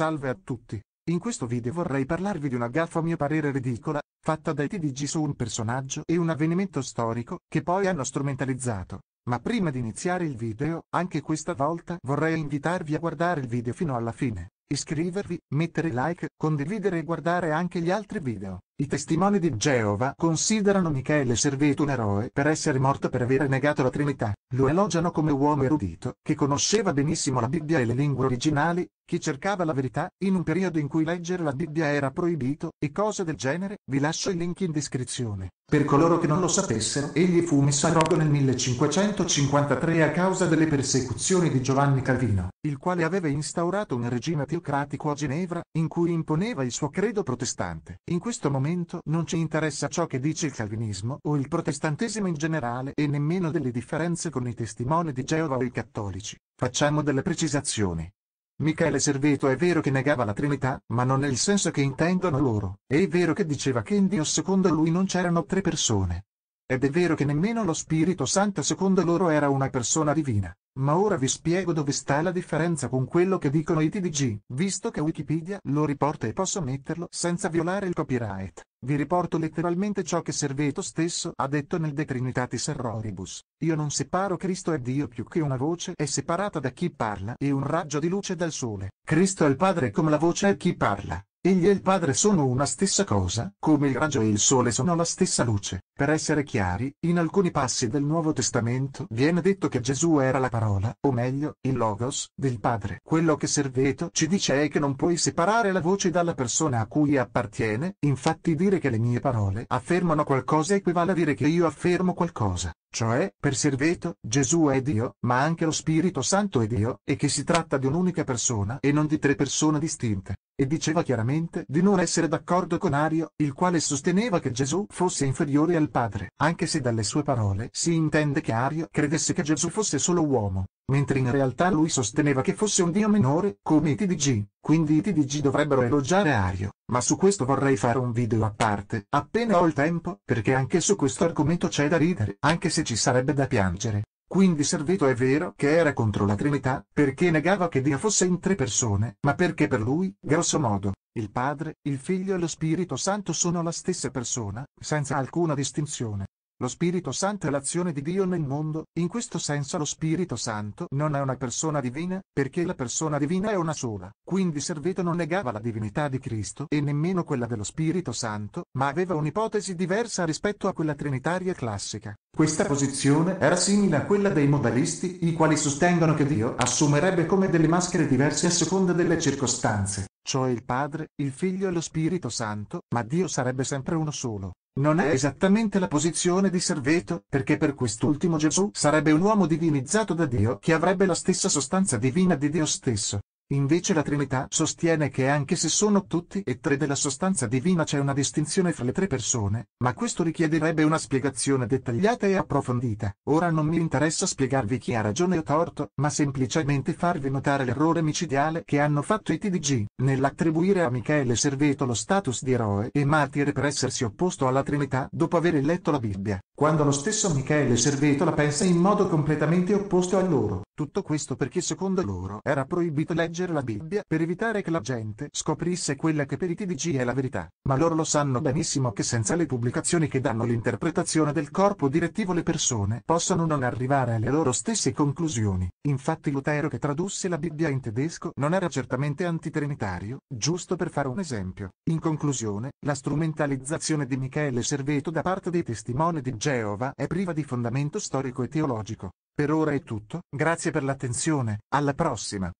Salve a tutti, in questo video vorrei parlarvi di una gaffa a mio parere ridicola, fatta dai TDG su un personaggio e un avvenimento storico, che poi hanno strumentalizzato. Ma prima di iniziare il video, anche questa volta vorrei invitarvi a guardare il video fino alla fine, iscrivervi, mettere like, condividere e guardare anche gli altri video. I testimoni di Geova considerano Michele Serveto un eroe per essere morto per aver negato la Trinità, lo elogiano come uomo erudito, che conosceva benissimo la Bibbia e le lingue originali, che cercava la verità, in un periodo in cui leggere la Bibbia era proibito, e cose del genere, vi lascio il link in descrizione. Per coloro che non lo sapessero, egli fu messo a rogo nel 1553 a causa delle persecuzioni di Giovanni Calvino, il quale aveva instaurato un regime teocratico a Ginevra, in cui imponeva il suo credo protestante. In questo momento Testamento non ci interessa ciò che dice il calvinismo o il protestantesimo in generale e nemmeno delle differenze con i testimoni di Geova o i cattolici. Facciamo delle precisazioni. Michele Serveto è vero che negava la Trinità, ma non nel senso che intendono loro. È vero che diceva che in Dio secondo lui non c'erano tre persone. Ed è vero che nemmeno lo Spirito Santo secondo loro era una persona divina. Ma ora vi spiego dove sta la differenza con quello che dicono i TDG, visto che Wikipedia lo riporta e posso metterlo senza violare il copyright. Vi riporto letteralmente ciò che Serveto stesso ha detto nel De Trinitatis Erroribus. Io non separo Cristo e Dio più che una voce è separata da chi parla e un raggio di luce dal sole. Cristo è il Padre come la voce è chi parla. Egli e il Padre sono una stessa cosa, come il raggio e il sole sono la stessa luce. Per essere chiari, in alcuni passi del Nuovo Testamento viene detto che Gesù era la parola, o meglio, il logos, del Padre. Quello che Serveto ci dice è che non puoi separare la voce dalla persona a cui appartiene, infatti dire che le mie parole affermano qualcosa equivale a dire che io affermo qualcosa. Cioè, per Serveto, Gesù è Dio, ma anche lo Spirito Santo è Dio, e che si tratta di un'unica persona e non di tre persone distinte. E diceva chiaramente di non essere d'accordo con Ario, il quale sosteneva che Gesù fosse inferiore al Padre, anche se dalle sue parole si intende che Ario credesse che Gesù fosse solo uomo mentre in realtà lui sosteneva che fosse un dio minore, come i TDG, quindi i TDG dovrebbero elogiare Ario, ma su questo vorrei fare un video a parte, appena ho il tempo, perché anche su questo argomento c'è da ridere, anche se ci sarebbe da piangere. Quindi Serveto è vero che era contro la Trinità, perché negava che Dio fosse in tre persone, ma perché per lui, grosso modo, il Padre, il Figlio e lo Spirito Santo sono la stessa persona, senza alcuna distinzione. Lo Spirito Santo è l'azione di Dio nel mondo, in questo senso lo Spirito Santo non è una persona divina, perché la persona divina è una sola. Quindi Serveto non negava la divinità di Cristo e nemmeno quella dello Spirito Santo, ma aveva un'ipotesi diversa rispetto a quella trinitaria classica. Questa posizione era simile a quella dei modalisti, i quali sostengono che Dio assumerebbe come delle maschere diverse a seconda delle circostanze, cioè il Padre, il Figlio e lo Spirito Santo, ma Dio sarebbe sempre uno solo. Non è esattamente la posizione di Serveto, perché per quest'ultimo Gesù sarebbe un uomo divinizzato da Dio che avrebbe la stessa sostanza divina di Dio stesso. Invece la Trinità sostiene che anche se sono tutti e tre della sostanza divina c'è una distinzione fra le tre persone, ma questo richiederebbe una spiegazione dettagliata e approfondita. Ora non mi interessa spiegarvi chi ha ragione o torto, ma semplicemente farvi notare l'errore micidiale che hanno fatto i TDG, nell'attribuire a Michele Serveto lo status di eroe e martire per essersi opposto alla Trinità dopo aver letto la Bibbia quando lo stesso Michele Serveto la pensa in modo completamente opposto a loro. Tutto questo perché secondo loro era proibito leggere la Bibbia per evitare che la gente scoprisse quella che per i TDG è la verità. Ma loro lo sanno benissimo che senza le pubblicazioni che danno l'interpretazione del corpo direttivo le persone possono non arrivare alle loro stesse conclusioni. Infatti Lutero che tradusse la Bibbia in tedesco non era certamente antitrinitario, giusto per fare un esempio. In conclusione, la strumentalizzazione di Michele Serveto da parte dei testimoni di Gesù Geova è priva di fondamento storico e teologico. Per ora è tutto, grazie per l'attenzione, alla prossima!